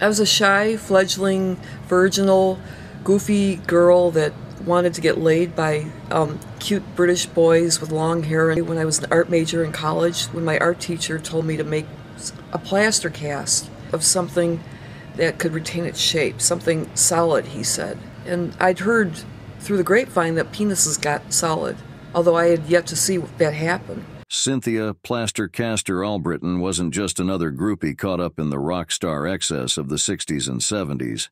I was a shy, fledgling, virginal, goofy girl that wanted to get laid by um, cute British boys with long hair. when I was an art major in college, when my art teacher told me to make a plaster cast of something that could retain its shape, something solid, he said. And I'd heard through the grapevine that penises got solid, although I had yet to see that happen. Cynthia Plaster Caster Albritton wasn't just another groupie caught up in the rock star excess of the 60s and 70s.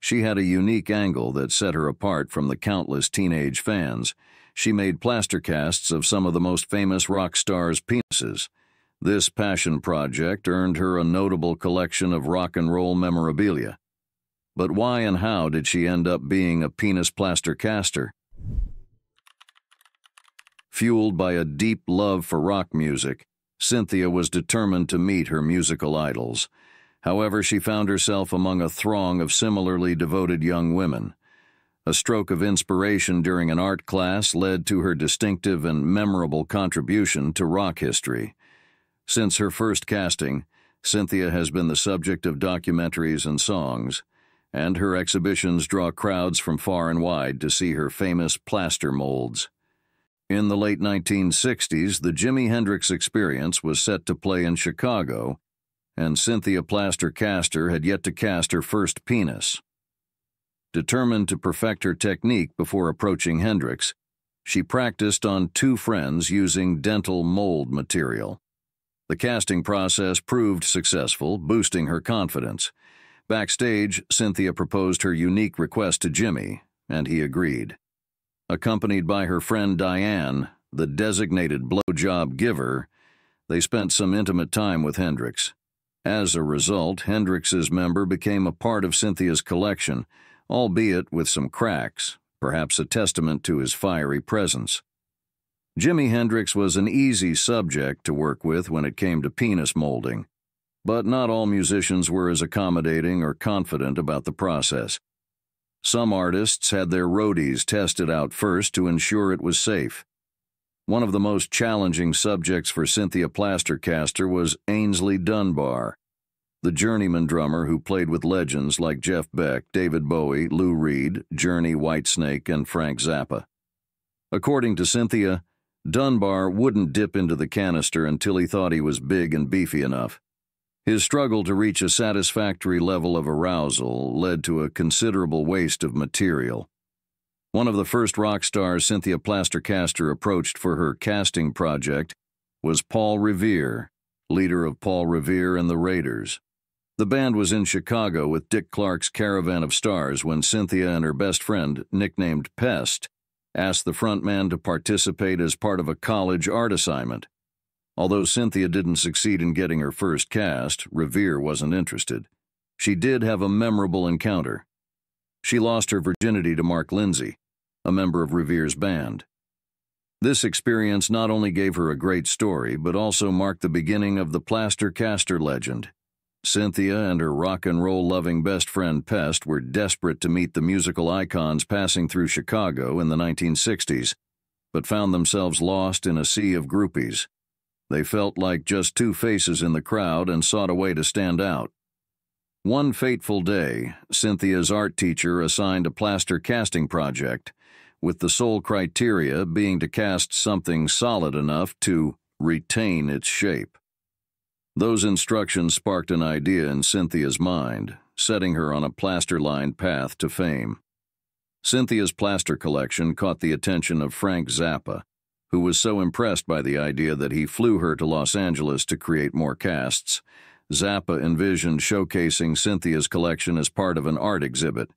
She had a unique angle that set her apart from the countless teenage fans. She made plaster casts of some of the most famous rock stars' penises. This passion project earned her a notable collection of rock and roll memorabilia. But why and how did she end up being a penis plaster caster? Fueled by a deep love for rock music, Cynthia was determined to meet her musical idols. However, she found herself among a throng of similarly devoted young women. A stroke of inspiration during an art class led to her distinctive and memorable contribution to rock history. Since her first casting, Cynthia has been the subject of documentaries and songs, and her exhibitions draw crowds from far and wide to see her famous plaster molds. In the late 1960s, the Jimi Hendrix Experience was set to play in Chicago, and Cynthia Plaster Castor had yet to cast her first penis. Determined to perfect her technique before approaching Hendrix, she practiced on two friends using dental mold material. The casting process proved successful, boosting her confidence. Backstage, Cynthia proposed her unique request to Jimmy, and he agreed. Accompanied by her friend Diane, the designated blowjob giver, they spent some intimate time with Hendrix. As a result, Hendrix's member became a part of Cynthia's collection, albeit with some cracks, perhaps a testament to his fiery presence. Jimi Hendrix was an easy subject to work with when it came to penis molding, but not all musicians were as accommodating or confident about the process. Some artists had their roadies tested out first to ensure it was safe. One of the most challenging subjects for Cynthia Plastercaster was Ainsley Dunbar, the journeyman drummer who played with legends like Jeff Beck, David Bowie, Lou Reed, Journey, Whitesnake, and Frank Zappa. According to Cynthia, Dunbar wouldn't dip into the canister until he thought he was big and beefy enough. His struggle to reach a satisfactory level of arousal led to a considerable waste of material. One of the first rock stars Cynthia Plastercaster approached for her casting project was Paul Revere, leader of Paul Revere and the Raiders. The band was in Chicago with Dick Clark's Caravan of Stars when Cynthia and her best friend, nicknamed Pest, asked the frontman to participate as part of a college art assignment. Although Cynthia didn't succeed in getting her first cast, Revere wasn't interested. She did have a memorable encounter. She lost her virginity to Mark Lindsay, a member of Revere's band. This experience not only gave her a great story, but also marked the beginning of the plaster caster legend. Cynthia and her rock and roll loving best friend Pest were desperate to meet the musical icons passing through Chicago in the 1960s, but found themselves lost in a sea of groupies. They felt like just two faces in the crowd and sought a way to stand out. One fateful day, Cynthia's art teacher assigned a plaster casting project, with the sole criteria being to cast something solid enough to retain its shape. Those instructions sparked an idea in Cynthia's mind, setting her on a plaster lined path to fame. Cynthia's plaster collection caught the attention of Frank Zappa, who was so impressed by the idea that he flew her to Los Angeles to create more casts. Zappa envisioned showcasing Cynthia's collection as part of an art exhibit.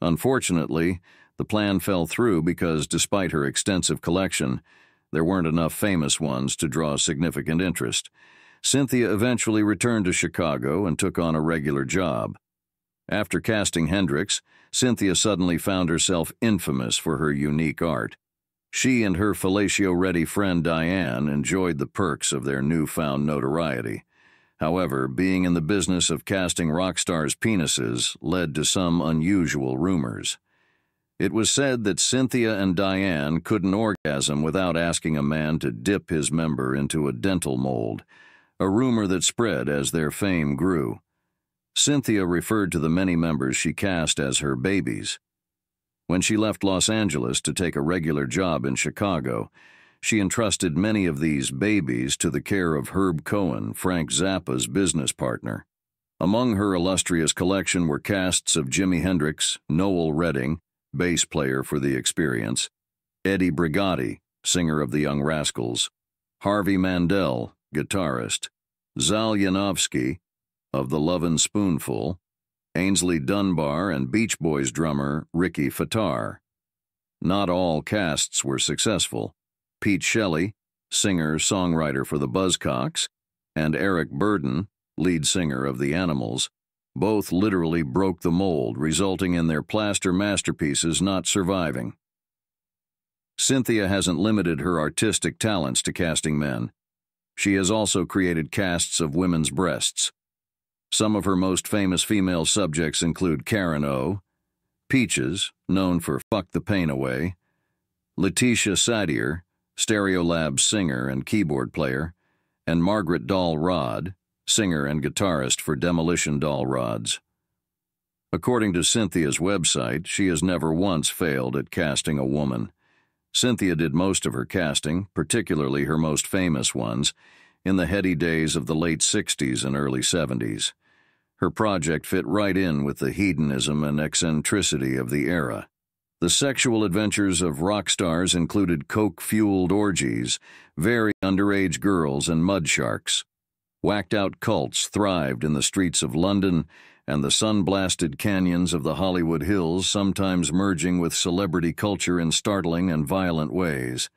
Unfortunately, the plan fell through because, despite her extensive collection, there weren't enough famous ones to draw significant interest. Cynthia eventually returned to Chicago and took on a regular job. After casting Hendrix, Cynthia suddenly found herself infamous for her unique art. She and her fellatio-ready friend Diane enjoyed the perks of their newfound notoriety. However, being in the business of casting rock stars' penises led to some unusual rumors. It was said that Cynthia and Diane couldn't orgasm without asking a man to dip his member into a dental mold, a rumor that spread as their fame grew. Cynthia referred to the many members she cast as her babies, when she left Los Angeles to take a regular job in Chicago, she entrusted many of these babies to the care of Herb Cohen, Frank Zappa's business partner. Among her illustrious collection were casts of Jimi Hendrix, Noel Redding, bass player for The Experience, Eddie Brigati, singer of the Young Rascals, Harvey Mandel, guitarist, Zal Yanovsky, of the Lovin' Spoonful, Ainsley Dunbar and Beach Boys drummer Ricky Fatar. Not all casts were successful. Pete Shelley, singer songwriter for the Buzzcocks, and Eric Burden, lead singer of The Animals, both literally broke the mold, resulting in their plaster masterpieces not surviving. Cynthia hasn't limited her artistic talents to casting men. She has also created casts of women's breasts, some of her most famous female subjects include Karen O, Peaches, known for Fuck the Pain Away, Letitia Sadier, Stereolab singer and keyboard player, and Margaret Doll Rod, singer and guitarist for Demolition Doll Rods. According to Cynthia's website, she has never once failed at casting a woman. Cynthia did most of her casting, particularly her most famous ones, in the heady days of the late 60s and early 70s. Her project fit right in with the hedonism and eccentricity of the era. The sexual adventures of rock stars included coke fueled orgies, very underage girls, and mud sharks. Whacked out cults thrived in the streets of London and the sun blasted canyons of the Hollywood Hills, sometimes merging with celebrity culture in startling and violent ways.